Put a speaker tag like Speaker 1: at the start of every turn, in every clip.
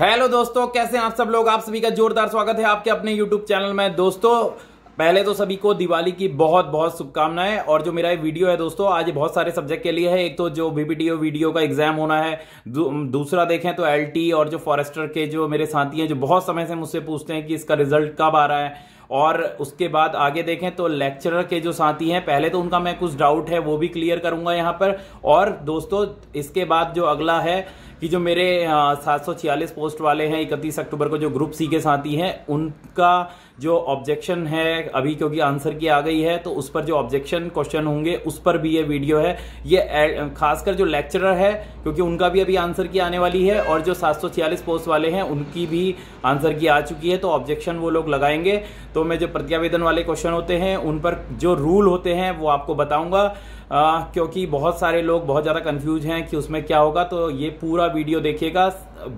Speaker 1: hello दोस्तों कैसे हैं आप सब लोग आप सभी का जोरदार स्वागत है आपके अपने यूट्यूब चैनल में दोस्तों पहले तो सभी को दिवाली की बहुत बहुत शुभकामनाएं और जो मेरा ये वीडियो है दोस्तों आज बहुत सारे सब्जेक्ट के लिए है एक तो जो बीपीटीओ वीडियो का एग्जाम होना है दू, दूसरा देखें तो एल और जो फॉरेस्टर के जो मेरे साथी हैं जो बहुत समय से मुझसे पूछते हैं कि इसका रिजल्ट कब आ रहा है और उसके बाद आगे देखें तो लेक्चरर के जो साथी हैं पहले तो उनका मैं कुछ डाउट है वो भी क्लियर करूंगा यहाँ पर और दोस्तों इसके बाद जो अगला है कि जो मेरे सात सौ छियालीस पोस्ट वाले हैं इकतीस अक्टूबर को जो ग्रुप सी के साथी हैं उनका जो ऑब्जेक्शन है अभी क्योंकि आंसर की आ गई है तो उस पर जो ऑब्जेक्शन क्वेश्चन होंगे उस पर भी ये वीडियो है ये खासकर जो लेक्चरर है क्योंकि उनका भी अभी आंसर की आने वाली है और जो सात सौ छियालीस पोस्ट वाले हैं उनकी भी आंसर की आ चुकी है तो ऑब्जेक्शन वो लोग लगाएंगे तो मैं जो प्रत्यावेदन वाले क्वेश्चन होते हैं उन पर जो रूल होते हैं वो आपको बताऊँगा आ, क्योंकि बहुत सारे लोग बहुत ज़्यादा कंफ्यूज हैं कि उसमें क्या होगा तो ये पूरा वीडियो देखिएगा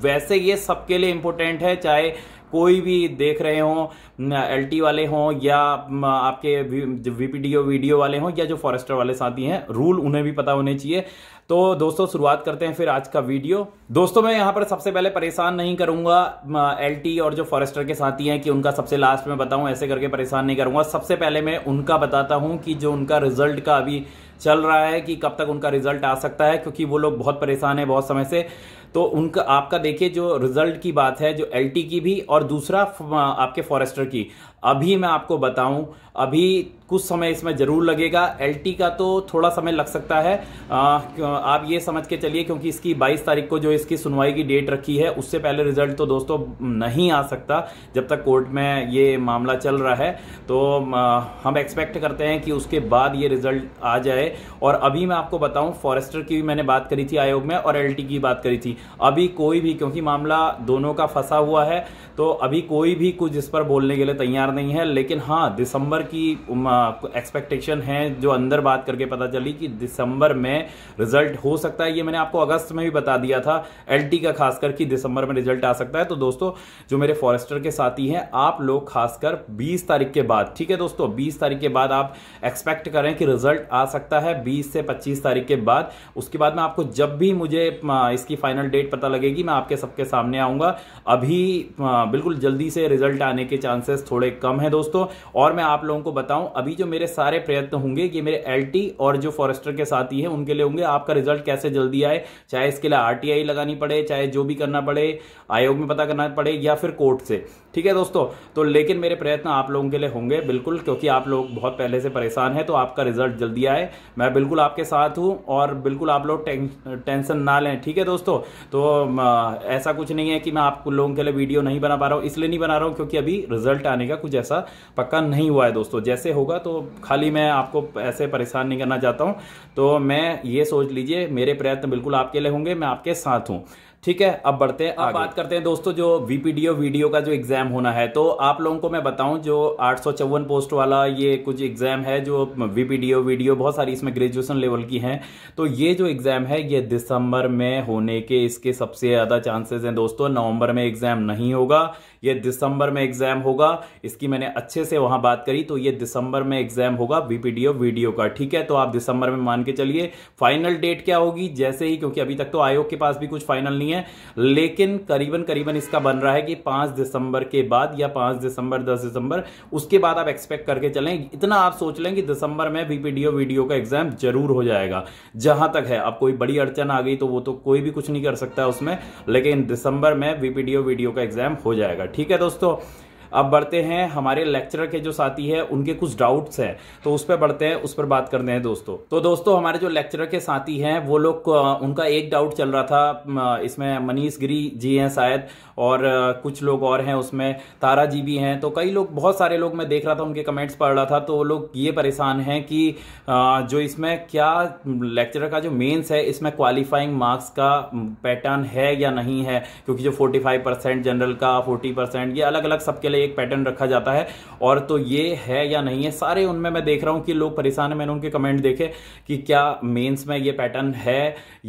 Speaker 1: वैसे ये सबके लिए इम्पोर्टेंट है चाहे कोई भी देख रहे हों एल वाले हों या आपके वीपीडीओ वीडियो वाले हों या जो फॉरेस्टर वाले साथी हैं रूल उन्हें भी पता होने चाहिए तो दोस्तों शुरुआत करते हैं फिर आज का वीडियो दोस्तों मैं यहाँ पर सबसे पहले परेशान नहीं करूंगा एलटी और जो फॉरेस्टर के साथी हैं कि उनका सबसे लास्ट में बताऊँ ऐसे करके परेशान नहीं करूँगा सबसे पहले मैं उनका बताता हूँ कि जो उनका रिजल्ट का अभी चल रहा है कि कब तक उनका रिजल्ट आ सकता है क्योंकि वो लोग बहुत परेशान है बहुत समय से तो उनका आपका देखिए जो रिजल्ट की बात है जो एल की भी और दूसरा आपके फॉरेस्टर की अभी मैं आपको बताऊं अभी कुछ समय इसमें ज़रूर लगेगा एल का तो थोड़ा समय लग सकता है आ, आप ये समझ के चलिए क्योंकि इसकी 22 तारीख को जो इसकी सुनवाई की डेट रखी है उससे पहले रिजल्ट तो दोस्तों नहीं आ सकता जब तक कोर्ट में ये मामला चल रहा है तो आ, हम एक्सपेक्ट करते हैं कि उसके बाद ये रिजल्ट आ जाए और अभी मैं आपको बताऊँ फॉरेस्टर की भी मैंने बात करी थी आयोग में और एल की बात करी थी अभी कोई भी क्योंकि मामला दोनों का फंसा हुआ है तो अभी कोई भी कुछ इस पर बोलने के लिए तैयार नहीं है लेकिन हाँ दिसंबर की एक्सपेक्टेशन है जो अंदर बात करके पता चली कि दिसंबर में रिजल्ट हो सकता है ये मैंने आपको अगस्त में भी बता दिया था एल का खासकर कि दिसंबर में रिजल्ट आ सकता है तो दोस्तों जो मेरे फॉरेस्टर के साथी हैं आप लोग खासकर 20 तारीख के बाद ठीक है दोस्तों 20 तारीख के बाद आप एक्सपेक्ट करें कि रिजल्ट आ सकता है 20 से 25 तारीख के बाद उसके बाद में आपको जब भी मुझे इसकी फाइनल डेट पता लगेगी मैं आपके सबके सामने आऊंगा अभी बिल्कुल जल्दी से रिजल्ट आने के चांसेस थोड़े कम है दोस्तों और मैं आप लोगों को बताऊं अभी जो मेरे सारे प्रयत्न होंगे ये मेरे एल और जो फॉरेस्टर के साथ ही है उनके लिए होंगे आपका रिजल्ट कैसे जल्दी आए चाहे इसके लिए आर लगानी पड़े चाहे जो भी करना पड़े आयोग में पता करना पड़े या फिर कोर्ट से ठीक है दोस्तों तो लेकिन मेरे प्रयत्न आप लोगों के लिए होंगे बिल्कुल क्योंकि आप लोग बहुत पहले से परेशान है तो आपका रिजल्ट जल्दी आए मैं बिल्कुल आपके साथ हूं और बिल्कुल आप लोग टें, टेंशन ना लें ठीक है दोस्तों तो ऐसा कुछ नहीं है कि मैं आप लोगों के लिए वीडियो नहीं बना पा रहा हूँ इसलिए नहीं बना रहा हूँ क्योंकि अभी रिजल्ट आने का कुछ ऐसा पक्का नहीं हुआ है दोस्तों जैसे होगा तो खाली मैं आपको ऐसे परेशान नहीं करना चाहता हूँ तो मैं ये सोच लीजिए मेरे प्रयत्न बिल्कुल आपके लिए होंगे मैं आपके साथ हूँ ठीक है अब बढ़ते हैं अब बात करते हैं दोस्तों जो वीपीडीओ वीडियो का जो एग्जाम होना है तो आप लोगों को मैं बताऊं जो आठ पोस्ट वाला ये कुछ एग्जाम है जो वीपीडीओ वीडियो बहुत सारी इसमें ग्रेजुएशन लेवल की हैं तो ये जो एग्जाम है ये दिसंबर में होने के इसके सबसे ज्यादा चांसेस हैं दोस्तों नवंबर में एग्जाम नहीं होगा ये दिसंबर में एग्जाम होगा इसकी मैंने अच्छे से वहां बात करी तो ये दिसंबर में एग्जाम होगा वीपीडीओ वीडियो का ठीक है तो आप दिसंबर में मान के चलिए फाइनल डेट क्या होगी जैसे ही क्योंकि अभी तक तो आयोग के पास भी कुछ फाइनल नहीं है नहीं है लेकिन करीबन करीबन इसका बन रहा है कि पांच दिसंबर के बाद या पांच दिसंबर दस दिसंबर उसके बाद आप एक्सपेक्ट करके चलें इतना आप सोच लें कि दिसंबर में बीपीडीओ वीडियो का एग्जाम जरूर हो जाएगा जहां तक है अब कोई बड़ी अड़चन आ गई तो वो तो कोई भी कुछ नहीं कर सकता उसमें लेकिन दिसंबर में वीपीडीओ वीडियो का एग्जाम हो जाएगा ठीक है दोस्तों अब बढ़ते हैं हमारे लेक्चरर के जो साथी है उनके कुछ डाउट्स है तो उस पर बढ़ते हैं उस पर बात करते हैं दोस्तों तो दोस्तों हमारे जो लेक्चरर के साथी हैं वो लोग उनका एक डाउट चल रहा था इसमें मनीष गिरी जी हैं शायद और कुछ लोग और हैं उसमें तारा जी भी हैं तो कई लोग बहुत सारे लोग मैं देख रहा था उनके कमेंट्स पढ़ रहा था तो वो लोग ये परेशान हैं कि जो इसमें क्या लेक्चरर का जो मेंस है इसमें क्वालिफाइंग मार्क्स का पैटर्न है या नहीं है क्योंकि जो 45 परसेंट जनरल का 40 परसेंट ये अलग अलग सबके लिए एक पैटर्न रखा जाता है और तो ये है या नहीं है सारे उनमें मैं देख रहा हूँ कि लोग परेशान हैं मैंने उनके कमेंट देखे कि क्या मेन्स में ये पैटर्न है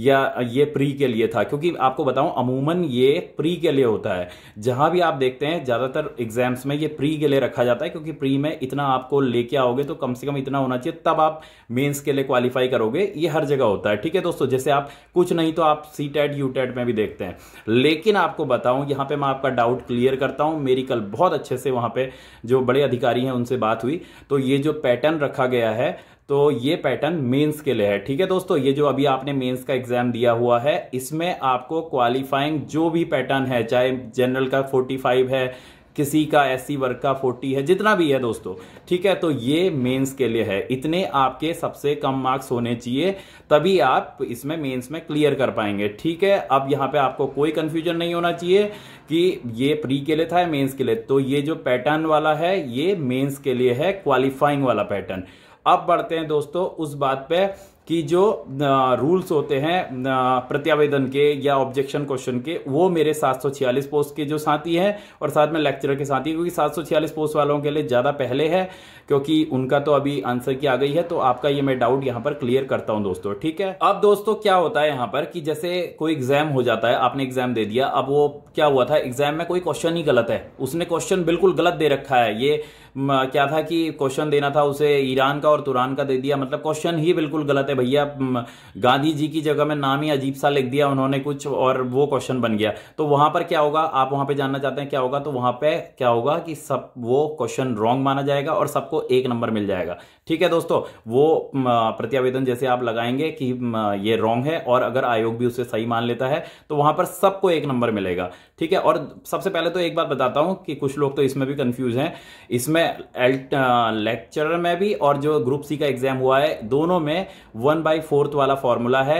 Speaker 1: या ये प्री के लिए था क्योंकि आपको बताऊँ अमूमन ये प्री के लिए होता है जहाँ भी आप देखते हैं ज़्यादातर एग्जाम्स में ये प्री के लिए रखा जाता है क्योंकि प्री में इतना आपको लेके आओगे तो कम से कम इतना होना चाहिए तब आप मेन्स के लिए क्वालिफाई करोगे ये हर जगह होता है ठीक है दोस्तों जैसे आप कुछ नहीं तो आप सी टेट में भी देखते हैं लेकिन आपको बताऊं यहां पे मैं आपका डाउट क्लियर करता हूं मेरी कल बहुत अच्छे से वहाँ पे जो बड़े अधिकारी हैं उनसे बात हुई तो ये जो पैटर्न रखा गया है तो ये पैटर्न मेंस के लिए है ठीक है दोस्तों ये जो अभी आपने मेंस का एग्जाम दिया हुआ है इसमें आपको क्वालिफाइंग जो भी पैटर्न है चाहे जनरल का 45 है किसी का एस सी वर्ग का फोर्टी है जितना भी है दोस्तों ठीक है तो ये मेंस के लिए है इतने आपके सबसे कम मार्क्स होने चाहिए तभी आप इसमें मेंस में क्लियर कर पाएंगे ठीक है अब यहाँ पे आपको कोई कन्फ्यूजन नहीं होना चाहिए कि ये प्री के लिए था या मेन्स के लिए तो ये जो पैटर्न वाला है ये मेन्स के लिए है क्वालिफाइंग वाला पैटर्न अब बढ़ते हैं दोस्तों उस बात पे कि जो रूल्स होते हैं प्रत्यावेदन के या ऑब्जेक्शन क्वेश्चन के वो मेरे 746 पोस्ट के जो साथी हैं और साथ में लेक्चरर के साथी क्योंकि 746 पोस्ट वालों के लिए ज़्यादा पहले है क्योंकि उनका तो अभी आंसर की आ गई है तो आपका ये मैं डाउट यहाँ पर क्लियर करता हूँ दोस्तों ठीक है अब दोस्तों क्या होता है यहाँ पर कि जैसे कोई एग्जाम हो जाता है आपने एग्जाम दे दिया अब वो क्या हुआ था एग्जाम में कोई क्वेश्चन ही गलत है उसने क्वेश्चन बिल्कुल गलत दे रखा है ये क्या था कि क्वेश्चन देना था उसे ईरान का और तुरान का दे दिया मतलब क्वेश्चन ही बिल्कुल गलत है जाते भैया गांधी जी की जगह में नाम ही अजीब सा लिख दिया उन्होंने कुछ और वो क्वेश्चन बन गया तो वहां पर क्या होगा आप वहां पे जानना चाहते हैं क्या होगा तो वहां पे क्या होगा कि सब वो क्वेश्चन रॉन्ग माना जाएगा और सबको एक नंबर मिल जाएगा ठीक है दोस्तों वो प्रत्यावेदन जैसे आप लगाएंगे कि ये रॉन्ग है और अगर आयोग भी उसे सही मान लेता है तो वहां पर सबको एक नंबर मिलेगा ठीक है और सबसे पहले तो एक बात बताता हूँ कि कुछ लोग तो इसमें भी कंफ्यूज हैं इसमें लेक्चरर में भी और जो ग्रुप सी का एग्जाम हुआ है दोनों में वन बाई फोर्थ वाला फॉर्मूला है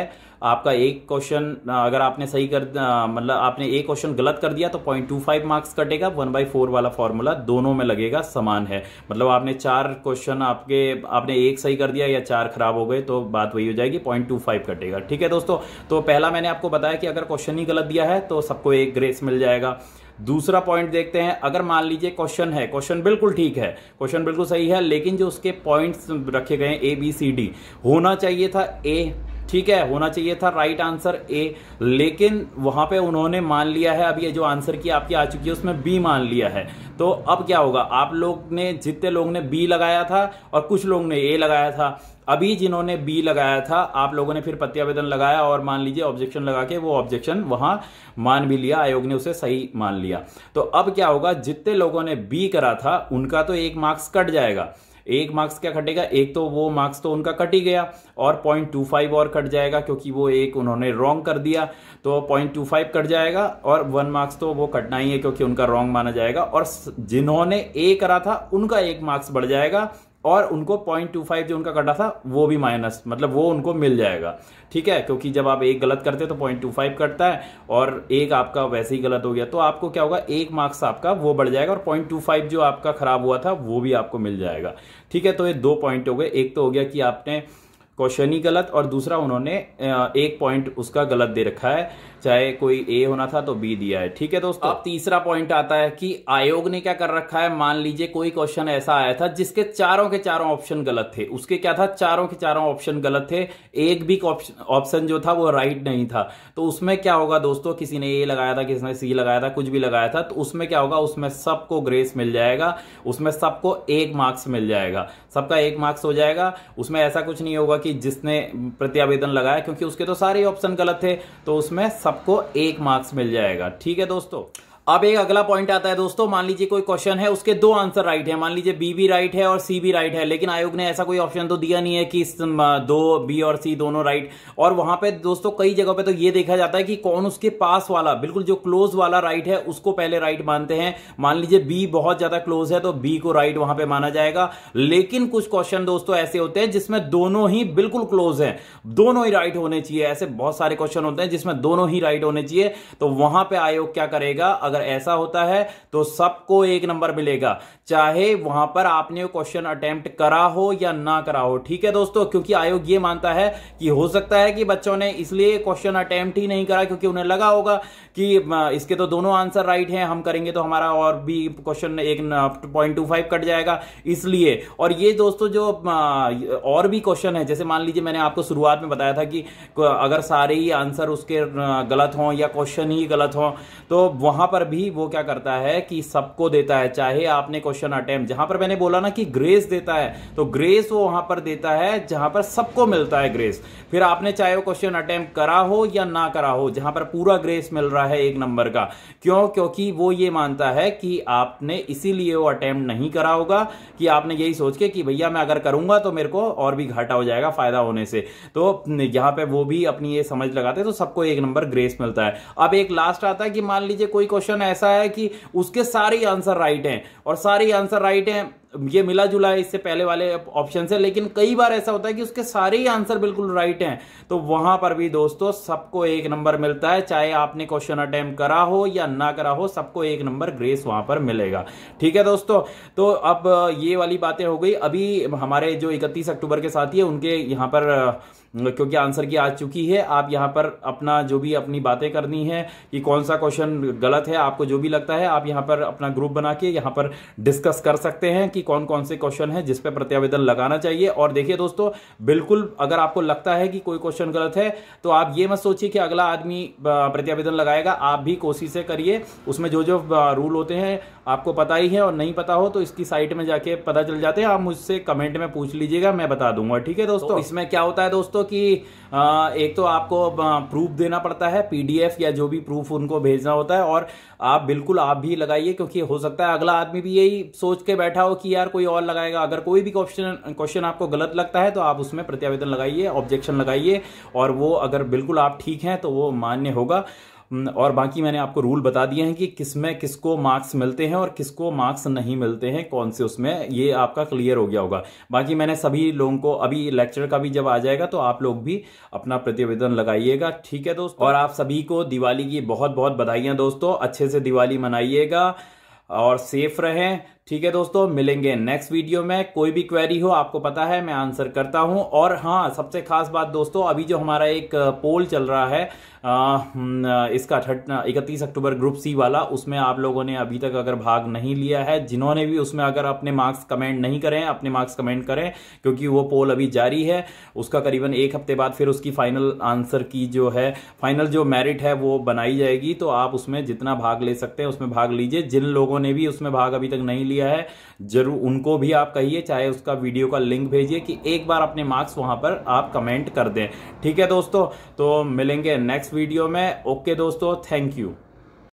Speaker 1: आपका एक क्वेश्चन अगर आपने सही कर मतलब आपने एक क्वेश्चन गलत कर दिया तो पॉइंट टू फाइव मार्क्स कटेगा वन बाई फोर वाला फॉर्मूला दोनों में लगेगा समान है मतलब आपने चार क्वेश्चन आपके आपने एक सही कर दिया या चार खराब हो गए तो बात वही हो जाएगी पॉइंट टू फाइव कटेगा ठीक है दोस्तों तो पहला मैंने आपको बताया कि अगर क्वेश्चन ही गलत दिया है तो सबको एक ग्रेस मिल जाएगा दूसरा पॉइंट देखते हैं अगर मान लीजिए क्वेश्चन है क्वेश्चन बिल्कुल ठीक है क्वेश्चन बिल्कुल सही है लेकिन जो उसके पॉइंट्स रखे गए ए बी सी डी होना चाहिए था ए ठीक है होना चाहिए था राइट आंसर ए लेकिन वहां पे उन्होंने मान लिया है अब ये जो आंसर की आपकी आ चुकी है उसमें बी मान लिया है तो अब क्या होगा आप लोग ने जितने लोग ने बी लगाया था और कुछ लोग ने ए लगाया था अभी जिन्होंने बी लगाया था आप लोगों ने फिर प्रत्यावेदन लगाया और मान लीजिए ऑब्जेक्शन लगा के वो ऑब्जेक्शन वहां मान भी लिया आयोग ने उसे सही मान लिया तो अब क्या होगा जितने लोगों ने बी करा था उनका तो एक मार्क्स कट जाएगा एक मार्क्स क्या कटेगा एक तो वो मार्क्स तो उनका कट ही गया और पॉइंट टू फाइव और कट जाएगा क्योंकि वो एक उन्होंने रॉन्ग कर दिया तो पॉइंट टू फाइव कट जाएगा और वन मार्क्स तो वो कटना ही है क्योंकि उनका रॉन्ग माना जाएगा और जिन्होंने ए करा था उनका एक मार्क्स बढ़ जाएगा और उनको पॉइंट टू फाइव जो उनका कटा था वो भी माइनस मतलब वो उनको मिल जाएगा ठीक है क्योंकि जब आप एक गलत करते तो पॉइंट टू फाइव कटता है और एक आपका वैसे ही गलत हो गया तो आपको क्या होगा एक मार्क्स आपका वो बढ़ जाएगा और पॉइंट टू फाइव जो आपका खराब हुआ था वो भी आपको मिल जाएगा ठीक है तो ये दो पॉइंट हो गए एक तो हो गया कि आपने क्वेश्चन ही गलत और दूसरा उन्होंने एक पॉइंट उसका गलत दे रखा है चाहे कोई ए होना था तो बी दिया है ठीक है दोस्तों अब तीसरा पॉइंट आता है कि आयोग ने क्या कर रखा है मान लीजिए कोई क्वेश्चन ऐसा आया था जिसके चारों के चारों ऑप्शन गलत थे उसके क्या था चारों के चारों ऑप्शन गलत थे एक भी ऑप्शन जो था वो राइट नहीं था तो उसमें क्या होगा दोस्तों किसी ने ए लगाया था किसी ने सी लगाया था कुछ भी लगाया था तो उसमें क्या होगा उसमें सबको ग्रेस मिल जाएगा उसमें सबको एक मार्क्स मिल जाएगा सबका एक मार्क्स हो जाएगा उसमें ऐसा कुछ नहीं होगा कि जिसने प्रति आवेदन लगाया क्योंकि उसके तो सारे ऑप्शन गलत थे तो उसमें सबको एक मार्क्स मिल जाएगा ठीक है दोस्तों अब एक अगला पॉइंट आता है दोस्तों मान लीजिए कोई क्वेश्चन है उसके दो आंसर राइट है मान लीजिए बी भी राइट है और सी भी राइट है लेकिन आयोग ने ऐसा कोई ऑप्शन तो दिया नहीं है कि दो बी और सी दोनों राइट और वहां पे दोस्तों कई जगह पे तो ये देखा जाता है कि कौन उसके पास वाला बिल्कुल जो क्लोज वाला राइट है उसको पहले राइट मानते हैं मान लीजिए बी बहुत ज्यादा क्लोज है तो बी को राइट वहां पर माना जाएगा लेकिन कुछ क्वेश्चन दोस्तों ऐसे होते हैं जिसमें दोनों ही बिल्कुल क्लोज है दोनों ही राइट होने चाहिए ऐसे बहुत सारे क्वेश्चन होते हैं जिसमें दोनों ही राइट होने चाहिए तो वहां पर आयोग क्या करेगा अगर ऐसा होता है तो सबको एक नंबर मिलेगा चाहे वहां पर आपने क्वेश्चन अटेम्प्ट करा हो या ना करा हो ठीक है दोस्तों क्योंकि आयोग ये मानता है कि हो सकता है कि बच्चों ने इसलिए क्वेश्चन अटेम्प्ट ही नहीं करा क्योंकि उन्हें लगा होगा कि इसके तो दोनों आंसर राइट हैं हम करेंगे तो हमारा और भी क्वेश्चन एक पॉइंट टू फाइव कट जाएगा इसलिए और ये दोस्तों जो और भी क्वेश्चन है जैसे मान लीजिए मैंने आपको शुरुआत में बताया था कि अगर सारे ही आंसर उसके गलत हों या क्वेश्चन ही गलत हों तो वहां पर पर भी वो क्या करता है कि सबको देता है चाहे आपने क्वेश्चन अटेम्प्ट जहां पर मैंने बोला ना कि ग्रेस देता है तो ग्रेस वो वहां पर देता है जहां पर सबको मिलता है ग्रेस फिर आपने चाहे वो क्वेश्चन अटेम्प्ट करा हो या ना करा हो जहां पर पूरा ग्रेस मिल रहा है एक नंबर का क्यों क्योंकि वो ये मानता है कि आपने इसीलिए वो अटेम्प्ट नहीं करा होगा कि आपने यही सोच के कि भैया मैं अगर करूंगा तो मेरे को और भी घाटा हो जाएगा फायदा होने से तो यहां पर वो भी अपनी ये समझ लगाते तो सबको एक नंबर ग्रेस मिलता है अब एक लास्ट आता है कि मान लीजिए कोई क्वेश्चन क्वेश्चन ऐसा है कि उसके सारे आंसर राइट हैं और सारे आंसर राइट हैं ये मिला जुला है इससे पहले वाले ऑप्शन से लेकिन कई बार ऐसा होता है कि उसके सारे ही आंसर बिल्कुल राइट हैं तो वहां पर भी दोस्तों सबको एक नंबर मिलता है चाहे आपने क्वेश्चन अटैम्प करा हो या ना करा हो सबको एक नंबर ग्रेस वहां पर मिलेगा ठीक है दोस्तों तो अब ये वाली बातें हो गई अभी हमारे जो इकतीस अक्टूबर के साथी है उनके यहाँ पर क्योंकि आंसर की आ चुकी है आप यहाँ पर अपना जो भी अपनी बातें करनी है कि कौन सा क्वेश्चन गलत है आपको जो भी लगता है आप यहाँ पर अपना ग्रुप बना के यहाँ पर डिस्कस कर सकते हैं कि कौन कौन से क्वेश्चन है जिसपे प्रत्यावेदन लगाना चाहिए और देखिए दोस्तों बिल्कुल अगर आपको लगता है कि कोई क्वेश्चन गलत है तो आप ये मत सोचिए कि अगला आदमी प्रत्यावेदन लगाएगा आप भी कोशिशें करिए उसमें जो जो रूल होते हैं आपको पता ही है और नहीं पता हो तो इसकी साइट में जाके पता चल जाते हैं आप मुझसे कमेंट में पूछ लीजिएगा मैं बता दूंगा ठीक है दोस्तों तो इसमें क्या होता है दोस्तों कि एक तो आपको प्रूफ देना पड़ता है पीडीएफ या जो भी प्रूफ उनको भेजना होता है और आप बिल्कुल आप भी लगाइए क्योंकि हो सकता है अगला आदमी भी यही सोच के बैठा हो कि यार कोई और लगाएगा अगर कोई भी क्वेश्चन क्वेश्चन आपको गलत लगता है तो आप उसमें प्रत्यावेदन लगाइए ऑब्जेक्शन लगाइए और वो अगर बिल्कुल आप ठीक हैं तो वो मान्य होगा और बाकी मैंने आपको रूल बता दिए हैं कि किस में किसको मार्क्स मिलते हैं और किसको मार्क्स नहीं मिलते हैं कौन से उसमें ये आपका क्लियर हो गया होगा बाकी मैंने सभी लोगों को अभी लेक्चर का भी जब आ जाएगा तो आप लोग भी अपना प्रतिवेदन लगाइएगा ठीक है दोस्तों और आप सभी को दिवाली की बहुत बहुत बधाइयाँ दोस्तों अच्छे से दिवाली मनाइएगा और सेफ रहें ठीक है दोस्तों मिलेंगे नेक्स्ट वीडियो में कोई भी क्वेरी हो आपको पता है मैं आंसर करता हूं और हाँ सबसे खास बात दोस्तों अभी जो हमारा एक पोल चल रहा है आ, हम्म, इसका इकतीस अक्टूबर ग्रुप सी वाला उसमें आप लोगों ने अभी तक अगर भाग नहीं लिया है जिन्होंने भी उसमें अगर अपने मार्क्स कमेंट नहीं करें अपने मार्क्स कमेंट करें क्योंकि वो पोल अभी जारी है उसका करीबन एक हफ्ते बाद फिर उसकी फाइनल आंसर की जो है फाइनल जो मेरिट है वो बनाई जाएगी तो आप उसमें जितना भाग ले सकते हैं उसमें भाग लीजिए जिन लोगों ने भी उसमें भाग अभी तक नहीं लिया है जरूर उनको भी आप कहिए चाहे उसका वीडियो का लिंक भेजिए कि एक बार अपने मार्क्स वहां पर आप कमेंट कर दें ठीक है दोस्तों तो मिलेंगे नेक्स्ट वीडियो में ओके दोस्तों थैंक यू